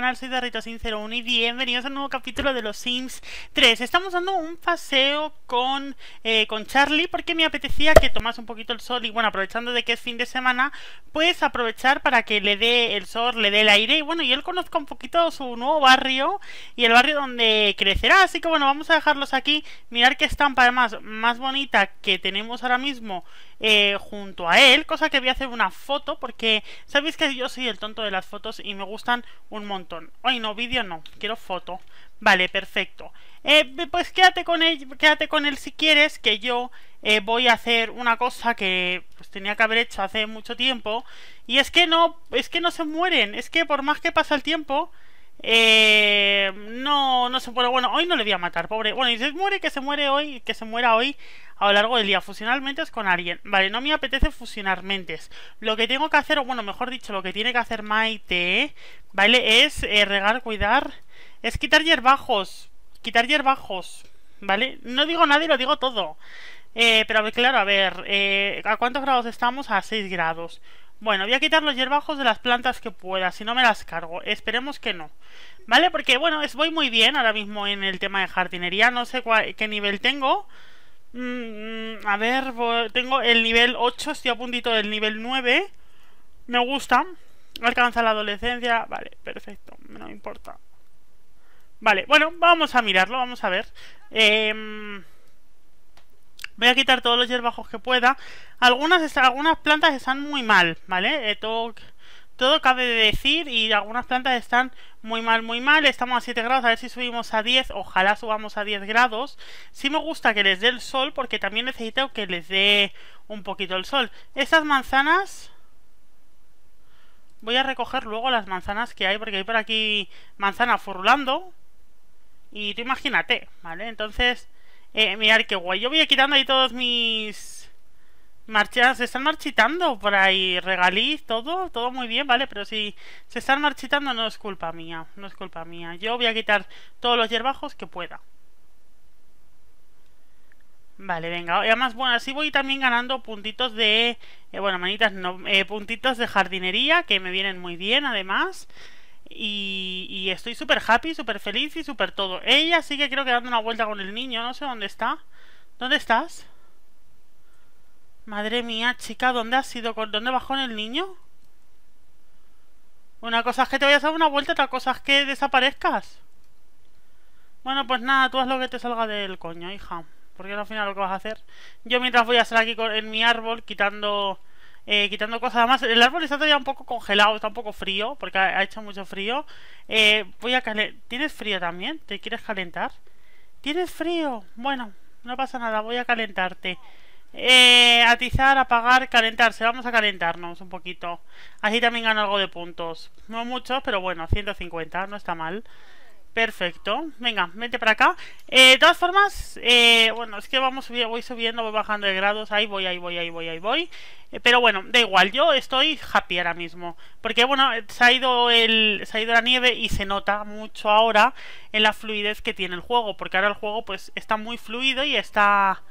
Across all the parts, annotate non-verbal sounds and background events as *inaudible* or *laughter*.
canal, soy Darrito01 y bienvenidos a un nuevo capítulo de los Sims 3. Estamos dando un paseo con, eh, con Charlie porque me apetecía que tomase un poquito el sol y bueno, aprovechando de que es fin de semana, pues aprovechar para que le dé el sol, le dé el aire y bueno, y él conozca un poquito su nuevo barrio y el barrio donde crecerá. Así que bueno, vamos a dejarlos aquí. Mirar qué estampa además más bonita que tenemos ahora mismo eh, junto a él, cosa que voy a hacer una foto porque sabéis que yo soy el tonto de las fotos y me gustan un montón. Hoy no, vídeo no, quiero foto. Vale, perfecto. Eh, pues quédate con él, quédate con él si quieres, que yo eh, voy a hacer una cosa que pues, tenía que haber hecho hace mucho tiempo. Y es que no, es que no se mueren, es que por más que pasa el tiempo, eh, no, no se puede. Bueno, hoy no le voy a matar, pobre. Bueno, y se muere, que se muere hoy, que se muera hoy a lo largo del día. Fusionar mentes con alguien. Vale, no me apetece fusionar mentes. Lo que tengo que hacer, o bueno, mejor dicho, lo que tiene que hacer Maite, ¿vale? Es eh, regar, cuidar. Es quitar hierbajos. Quitar hierbajos. ¿Vale? No digo nada y lo digo todo. Eh, pero claro, a ver, eh, ¿a cuántos grados estamos? A 6 grados. Bueno, voy a quitar los hierbajos de las plantas que pueda, si no me las cargo. Esperemos que no. ¿Vale? Porque, bueno, es, voy muy bien ahora mismo en el tema de jardinería. No sé qué nivel tengo. Mm, a ver, tengo el nivel 8, estoy a puntito del nivel 9. Me gusta. Alcanza la adolescencia. Vale, perfecto. No importa. Vale, bueno, vamos a mirarlo, vamos a ver. Eh... Voy a quitar todos los hierbajos que pueda. Algunas, algunas plantas están muy mal, ¿vale? Eh, todo, cabe de decir y algunas plantas están muy mal, muy mal. Estamos a 7 grados, a ver si subimos a 10. Ojalá subamos a 10 grados. Sí me gusta que les dé el sol porque también necesito que les dé un poquito el sol. Estas manzanas... Voy a recoger luego las manzanas que hay porque hay por aquí manzana furulando. Y tú imagínate, ¿vale? Entonces... Eh, mirad qué guay. Yo voy quitando ahí todos mis... Marchas, se están marchitando por ahí, regaliz, todo, todo muy bien, ¿vale? Pero si se están marchitando no es culpa mía, no es culpa mía. Yo voy a quitar todos los hierbajos que pueda. Vale, venga. además, bueno, así voy también ganando puntitos de... Eh, bueno, manitas no... Eh, puntitos de jardinería, que me vienen muy bien, además. Y, estoy súper happy, súper feliz y súper todo. Ella sigue creo que dando una vuelta con el niño, no sé dónde está. ¿Dónde estás? Madre mía, chica, ¿dónde has ido? ¿Dónde bajó en el niño? Una cosa es que te vayas a dar una vuelta, otra cosa es que desaparezcas. Bueno, pues nada, tú haz lo que te salga del coño, hija. Porque al final lo que vas a hacer. Yo mientras voy a estar aquí en mi árbol quitando eh, quitando cosas. más, el árbol está todavía un poco congelado, está un poco frío, porque ha, hecho mucho frío. Eh, voy a calentar. ¿Tienes frío también? ¿Te quieres calentar? ¿Tienes frío? Bueno, no pasa nada, voy a calentarte. Eh, atizar, apagar, calentarse. Vamos a calentarnos un poquito. Así también gano algo de puntos. No muchos, pero bueno, 150, no está mal. Perfecto, venga, mete para acá eh, De todas formas, eh, bueno, es que vamos subiendo, voy subiendo, voy bajando de grados Ahí voy, ahí voy, ahí voy, ahí voy eh, Pero bueno, da igual, yo estoy happy ahora mismo Porque bueno, se ha, ido el, ha ido la nieve y se nota mucho ahora En la fluidez que tiene el juego Porque ahora el juego pues está muy fluido y está...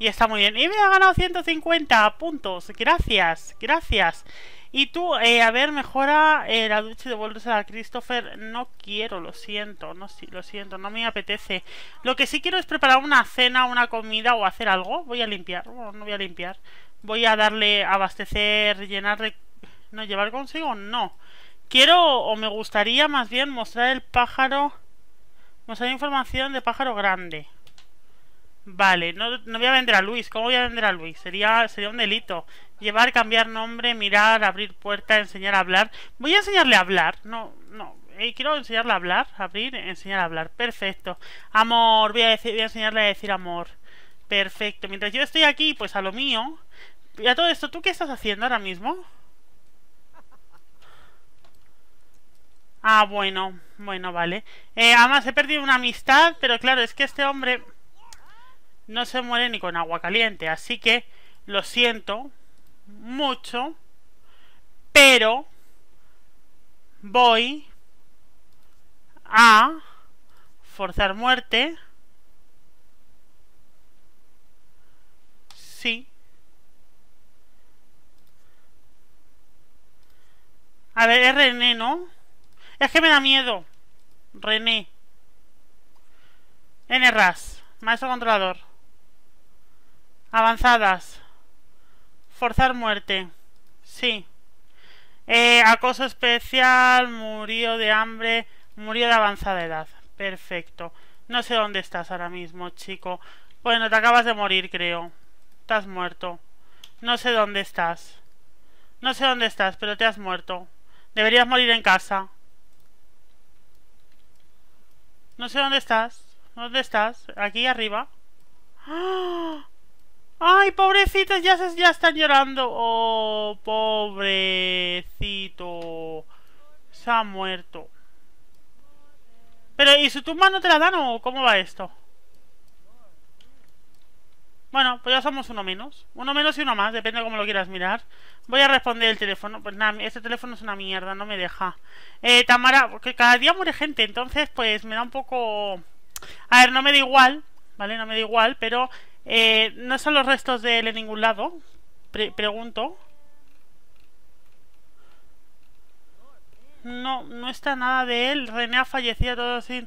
Y está muy bien Y me ha ganado 150 puntos, gracias, gracias y tú, eh, a ver, mejora eh, la ducha de vueltos a Christopher. No quiero, lo siento, no lo siento, no me apetece. Lo que sí quiero es preparar una cena, una comida o hacer algo. Voy a limpiar, no voy a limpiar. Voy a darle abastecer, llenar No, llevar consigo, no. Quiero o me gustaría más bien mostrar el pájaro... Mostrar información de pájaro grande. Vale, no, no voy a vender a Luis. ¿Cómo voy a vender a Luis? Sería, sería un delito llevar, cambiar nombre, mirar, abrir puerta, enseñar a hablar. Voy a enseñarle a hablar, no, no, eh, quiero enseñarle a hablar, abrir, enseñar a hablar, perfecto. Amor, voy a, decir, voy a enseñarle a decir amor, perfecto. Mientras yo estoy aquí, pues a lo mío. Y a todo esto, ¿tú qué estás haciendo ahora mismo? Ah, bueno, bueno, vale. Eh, además, he perdido una amistad, pero claro, es que este hombre no se muere ni con agua caliente, así que lo siento, mucho, pero voy a forzar muerte. Sí. A ver, es René, ¿no? Es que me da miedo. René. ras, Maestro controlador. Avanzadas. Forzar muerte. Sí. Eh, acoso especial, murió de hambre, murió de avanzada edad. Perfecto. No sé dónde estás ahora mismo, chico. Bueno, te acabas de morir, creo. Estás muerto. No sé dónde estás. No sé dónde estás, pero te has muerto. Deberías morir en casa. No sé dónde estás. ¿Dónde estás? Aquí arriba. ¡Ah! ¡Ay, pobrecitos! Ya, se, ya están llorando. ¡Oh, pobrecito! Se ha muerto. Pero, ¿y su tumba no te la dan o cómo va esto? Bueno, pues ya somos uno menos. Uno menos y uno más, depende cómo lo quieras mirar. Voy a responder el teléfono. Pues nada, este teléfono es una mierda, no me deja. Eh, Tamara, porque cada día muere gente, entonces pues me da un poco... A ver, no me da igual, ¿vale? No me da igual, pero eh, ¿No son los restos de él en ningún lado? pregunto. No, no está nada de él. René ha fallecido todo sin...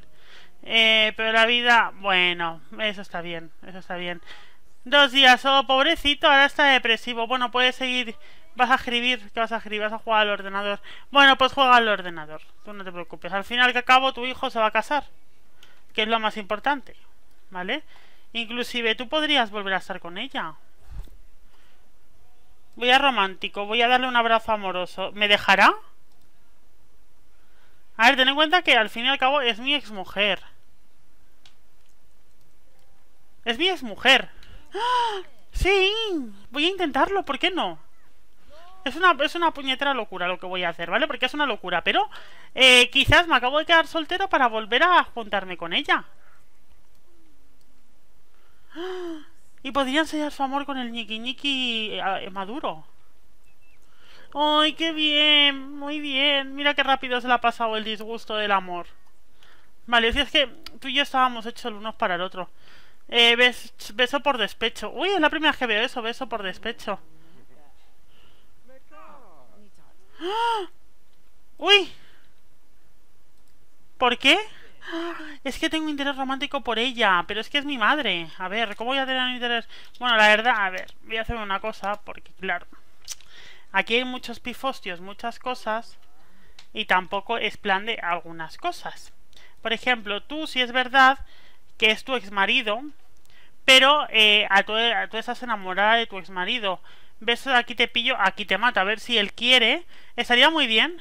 Eh, pero la vida... Bueno, eso está bien, eso está bien. Dos días, oh, pobrecito, ahora está depresivo. Bueno, puedes seguir... Vas a escribir, ¿qué vas a escribir? Vas a jugar al ordenador. Bueno, pues juega al ordenador, tú no te preocupes. Al final que acabo, tu hijo se va a casar, que es lo más importante, ¿vale? vale Inclusive tú podrías volver a estar con ella. Voy a romántico, voy a darle un abrazo amoroso. ¿Me dejará? A ver, ten en cuenta que al fin y al cabo es mi exmujer. Es mi exmujer. ¡Ah! ¡Sí! Voy a intentarlo, ¿por qué no? Es una, es una puñetera locura lo que voy a hacer, ¿vale? Porque es una locura, pero eh, quizás me acabo de quedar soltero para volver a juntarme con ella. *gasps* Y podría enseñar su amor con el niqui eh, eh, maduro. ¡Ay, qué bien! Muy bien. Mira qué rápido se le ha pasado el disgusto del amor. Vale, si es que tú y yo estábamos hechos el uno para el otro. Eh, beso por despecho. Uy, es la primera vez que veo eso, beso por despecho. ¡Ah! ¡Uy! ¿Por qué? Es que tengo interés romántico por ella, pero es que es mi madre. A ver, ¿cómo voy a tener un interés? Bueno, la verdad, a ver, voy a hacer una cosa, porque claro, aquí hay muchos pifostios, muchas cosas, y tampoco es plan de algunas cosas. Por ejemplo, tú si es verdad que es tu ex marido pero eh, a tú, estás enamorada de tu ex marido Ves, aquí te pillo, aquí te mata, A ver si él quiere. Estaría muy bien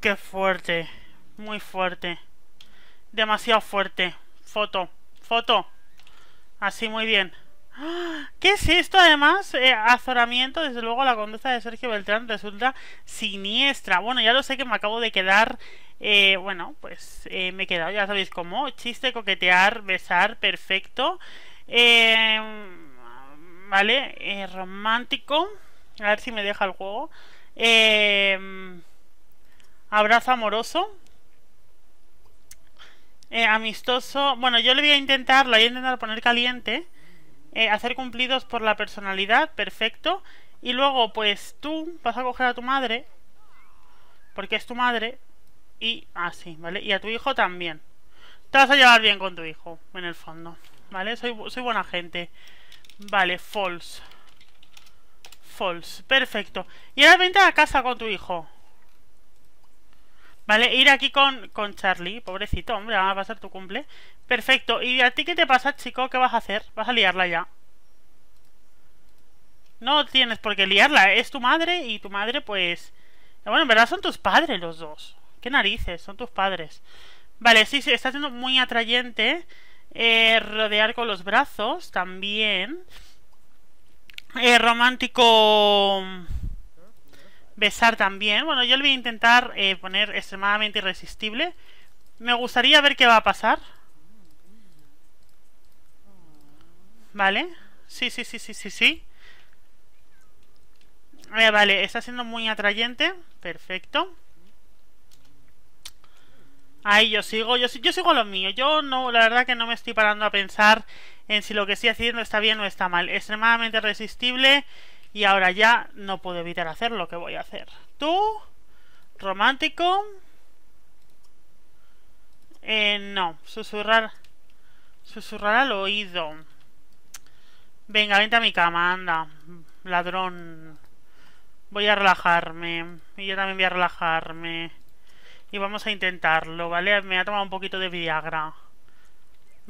¡Qué fuerte! Muy fuerte. Demasiado fuerte. Foto. Foto. Así muy bien. ¿Qué es esto además? Eh, azoramiento, desde luego la conducta de Sergio Beltrán resulta siniestra. Bueno, ya lo sé que me acabo de quedar... Eh, bueno, pues eh, me he quedado, ya sabéis cómo. Chiste, coquetear, besar, perfecto. Em, vale, romántico. A ver si me deja el juego. Eh... Abrazo amoroso. Eh, amistoso. Bueno, yo le voy a intentar, lo voy a intentar poner caliente. Eh, hacer cumplidos por la personalidad, perfecto. Y luego, pues tú vas a coger a tu madre, porque es tu madre, y así, ah, ¿vale? Y a tu hijo también. Te vas a llevar bien con tu hijo, en el fondo, ¿vale? Soy, buena gente. Vale, false. False, perfecto. Y ahora vente a casa con tu hijo. ¿Vale? Ir aquí con, Charlie, pobrecito, hombre, va a pasar tu cumple. Perfecto. ¿Y a ti qué te pasa, chico? ¿Qué vas a hacer? Vas a liarla ya. No tienes por qué liarla, ¿eh? es tu madre y tu madre pues... Bueno, en verdad son tus padres los dos. Qué narices, son tus padres. Vale, sí, sí, está siendo muy atrayente. Eh, rodear con los brazos también. Eh, romántico besar también. Bueno, yo le voy a intentar eh, poner extremadamente irresistible. Me gustaría ver qué va a pasar. Vale. Sí, sí, sí, sí, sí, sí. Eh, vale, está siendo muy atrayente. Perfecto. Ahí yo sigo, yo, sigo lo mío. Yo no, la verdad que no me estoy parando a pensar en si lo que estoy haciendo está bien o está mal. Extremadamente irresistible... Y ahora ya no puedo evitar hacer lo que voy a hacer. Tú, romántico. Eh, no, susurrar. Susurrar al oído. Venga, vente a mi cama, anda. Ladrón. Voy a relajarme. Y yo también voy a relajarme. Y vamos a intentarlo, ¿vale? Me ha tomado un poquito de Viagra.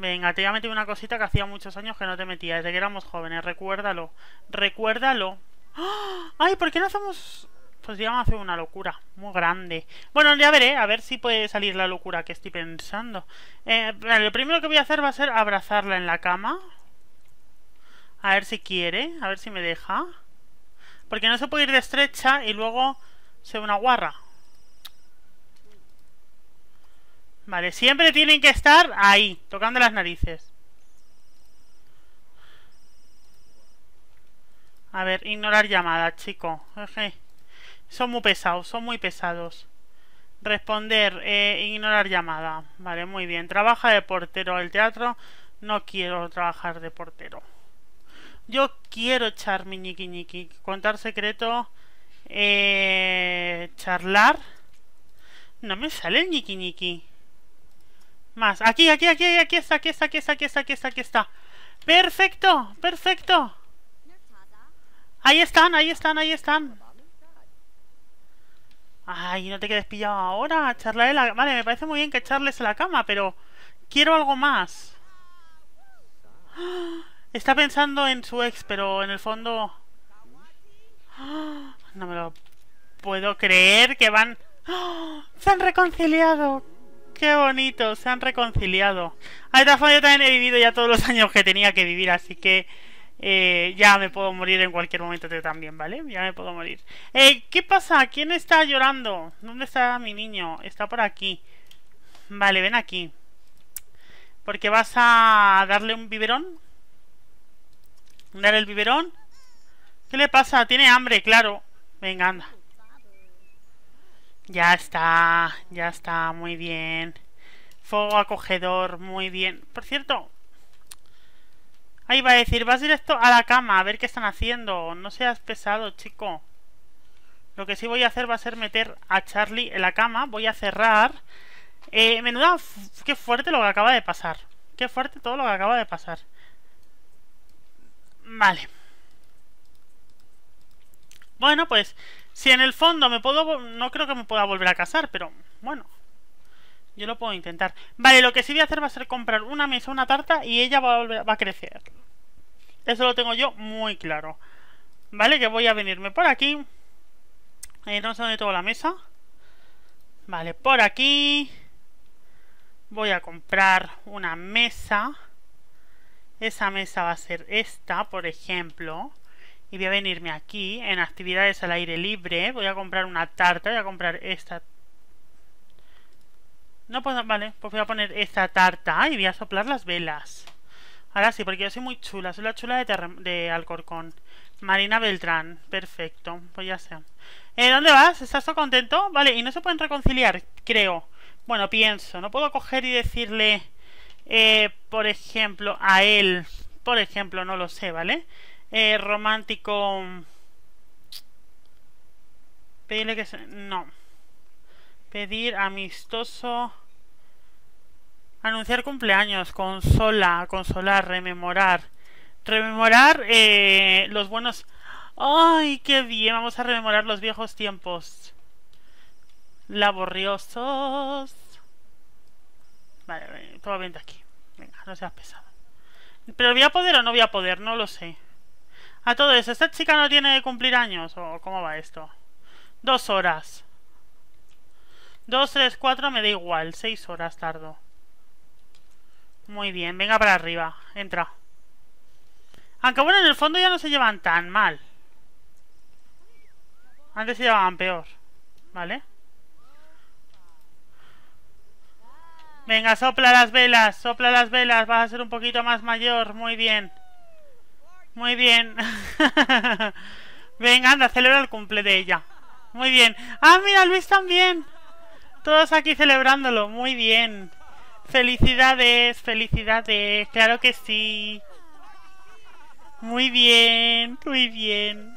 Venga, te voy a meter una cosita que hacía muchos años que no te metía, desde que éramos jóvenes, recuérdalo. Recuérdalo. ¡Ah! ¡Ay, ¿por qué no hacemos...? Pues ya vamos hacer una locura, muy grande. Bueno, ya veré, a ver si puede salir la locura que estoy pensando. Eh, lo primero que voy a hacer va a ser abrazarla en la cama. A ver si quiere, a ver si me deja. Porque no se puede ir de estrecha y luego ser una guarra. Vale, siempre tienen que estar ahí, tocando las narices. A ver, ignorar llamadas, chico. Son muy pesados, son muy pesados. Responder, eh, ignorar llamada. Vale, muy bien. Trabaja de portero el teatro. No quiero trabajar de portero. Yo quiero echar mi ñiqui Contar secreto. Eh, charlar. No me sale el niki, más. Aquí, aquí, aquí, aquí está, aquí está, aquí está, aquí está, aquí está, aquí está. Perfecto, perfecto. Ahí están, ahí están, ahí están. Ay, no te quedes pillado ahora. la... Vale, me parece muy bien que echarles a la cama, pero quiero algo más. *gasps* Está pensando en su ex, pero en el fondo... *gasps* No me lo puedo creer que van... *gasps* ¡Se han reconciliado! Qué bonito, se han reconciliado. A esta yo también he vivido ya todos los años que tenía que vivir, así que eh, ya me puedo morir en cualquier momento yo también, ¿vale? Ya me puedo morir. Eh, ¿Qué pasa? ¿Quién está llorando? ¿Dónde está mi niño? Está por aquí. Vale, ven aquí. Porque vas a darle un biberón. Darle el biberón. ¿Qué le pasa? Tiene hambre, claro. Venga, anda. Ya está, ya está, muy bien. Fuego acogedor, muy bien. Por cierto, ahí va a decir, vas directo a la cama a ver qué están haciendo. No seas pesado, chico. Lo que sí voy a hacer va a ser meter a Charlie en la cama. Voy a cerrar. Eh, menuda, qué fuerte lo que acaba de pasar. Qué fuerte todo lo que acaba de pasar. Vale. Bueno, pues si en el fondo me puedo... No creo que me pueda volver a casar, pero bueno. Yo lo puedo intentar. Vale, lo que sí voy a hacer va a ser comprar una mesa, una tarta y ella va a, crecer. Eso lo tengo yo muy claro. Vale, que voy a venirme por aquí. Eh, no sé dónde tengo la mesa. Vale, por aquí. Voy a comprar una mesa. Esa mesa va a ser esta, por ejemplo y voy a venirme aquí en actividades al aire libre voy a comprar una tarta voy a comprar esta no puedo, vale, pues voy a poner esta tarta y voy a soplar las velas ahora sí, porque yo soy muy chula soy la chula de, de Alcorcón Marina Beltrán, perfecto pues ya sea ¿Eh, ¿dónde vas? ¿estás todo contento? vale, y no se pueden reconciliar, creo bueno, pienso, no puedo coger y decirle eh, por ejemplo, a él por ejemplo, no lo sé, ¿vale? Eh, romántico... Pedirle que se... No. Pedir amistoso... Anunciar cumpleaños, consola, consolar, rememorar. Rememorar eh, los buenos... ¡Ay, qué bien! Vamos a rememorar los viejos tiempos. Laboriosos. Vale, todo bien de aquí. Venga, no seas pesado. Pero voy a poder o no voy a poder, no lo sé. A todo eso, ¿esta chica no tiene que cumplir años? ¿O cómo va esto? Dos horas. Dos, tres, cuatro, me da igual. Seis horas tardo. Muy bien, venga para arriba. Entra. Aunque bueno, en el fondo ya no se llevan tan mal. Antes se llevaban peor. ¿Vale? Venga, sopla las velas, sopla las velas, vas a ser un poquito más mayor, muy bien. Muy bien. *laughs* Venga, anda, celebra el cumple de ella. Muy bien. Ah, mira, Luis también. Todos aquí celebrándolo, muy bien. Felicidades, felicidades, claro que sí. Muy bien, muy bien.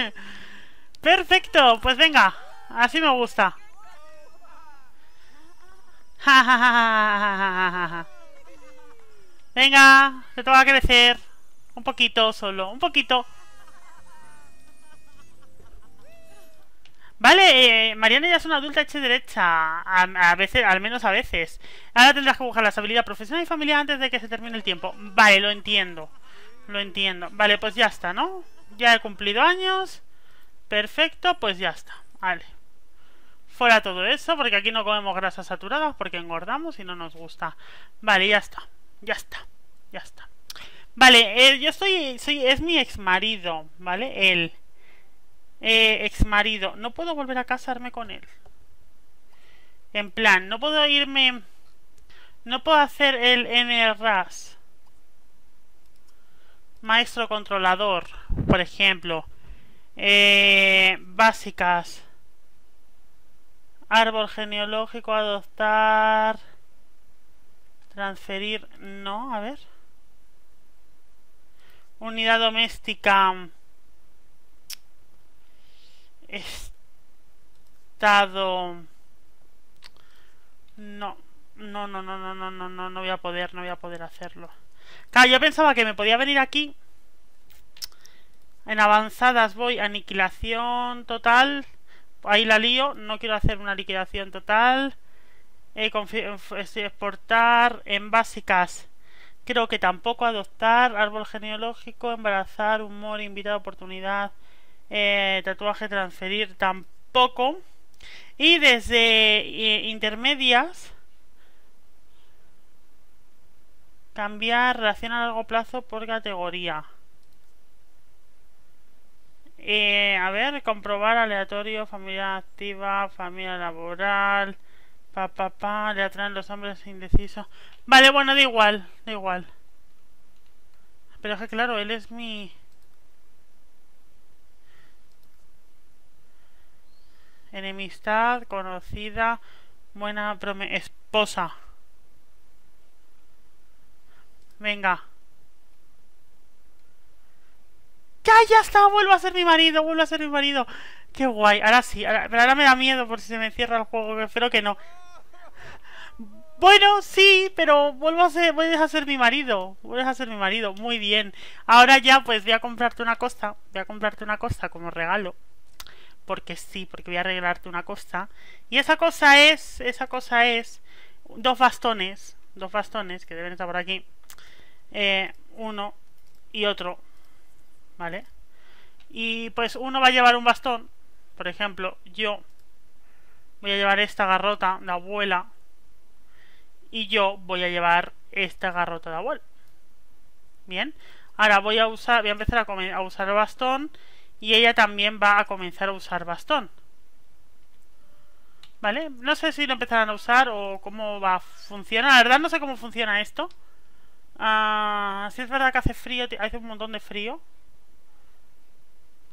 *laughs* Perfecto, pues venga, así me gusta. Venga, se te va a crecer. Un poquito solo, un poquito. Vale, eh, Mariana ya es una adulta hecha derecha, a, veces, al menos a veces. Ahora tendrás que buscar la habilidades profesional y familiar antes de que se termine el tiempo. Vale, lo entiendo. Lo entiendo. Vale, pues ya está, ¿no? Ya he cumplido años. Perfecto, pues ya está. Vale fuera todo eso, porque aquí no comemos grasas saturadas, porque engordamos y no nos gusta. Vale, ya está, ya está, ya está. Vale, eh, yo soy, soy, es mi ex marido, ¿vale? El eh, ex marido. No puedo volver a casarme con él. En plan, no puedo irme... No puedo hacer el NRAS. Maestro controlador, por ejemplo. Eh, básicas. Árbol genealógico, adoptar, transferir, no, a ver. Unidad doméstica. Estado. No, no, no, no, no, no, no, no, no voy a poder, no voy a poder hacerlo. Claro, yo pensaba que me podía venir aquí. En avanzadas voy, aniquilación total ahí la lío, no quiero hacer una liquidación total. Eh, exportar en básicas. Creo que tampoco adoptar árbol genealógico, embarazar, humor, invitado, oportunidad, eh, tatuaje, transferir, tampoco. Y desde eh, intermedias, cambiar relación a largo plazo por categoría. Eh, a ver, comprobar aleatorio, familia activa, familia laboral, pa, pa, pa, le atraen los hombres indecisos. Vale, bueno, da igual, da igual. Pero es que claro, él es mi... Enemistad, conocida, buena esposa. Venga. ya está, vuelvo a ser mi marido, vuelvo a ser mi marido. Qué guay, ahora sí, pero ahora me da miedo por si se me cierra el juego, espero que no. Bueno, sí, pero vuelvo a ser, vuelves a ser mi marido, vuelves a ser mi marido, muy bien. Ahora ya pues voy a comprarte una costa, voy a comprarte una costa como regalo. Porque sí, porque voy a regalarte una costa. Y esa cosa es, esa cosa es, dos bastones, dos bastones que deben estar por aquí. Eh, uno y otro ¿vale? Y pues uno va a llevar un bastón, por ejemplo, yo voy a llevar esta garrota de abuela y yo voy a llevar esta garrota de abuela Bien, ahora voy a usar, voy a empezar a, usar el bastón y ella también va a comenzar a usar bastón. ¿Vale? No sé si lo empezarán a usar o cómo va a funcionar. La verdad no sé cómo funciona esto. Ah, es verdad que hace frío, hace un montón de frío.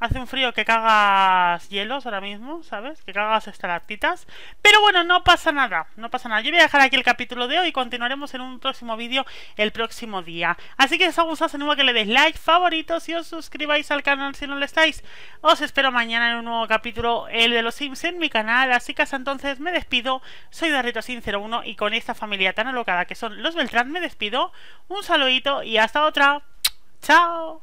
Hace un frío que cagas hielos ahora mismo, ¿sabes? Que cagas estalactitas. Pero bueno, no pasa nada, no pasa nada. Yo voy a dejar aquí el capítulo de hoy y continuaremos en un próximo vídeo el próximo día. Así que si os ha gustado, os a que le deis like, favoritos y os suscribáis al canal si no lo estáis. Os espero mañana en un nuevo capítulo, el de los Sims en mi canal. Así que hasta entonces me despido. Soy Darrito Sin 01 y con esta familia tan alocada que son los Beltrán me despido. Un saludito y hasta otra. ¡Chao!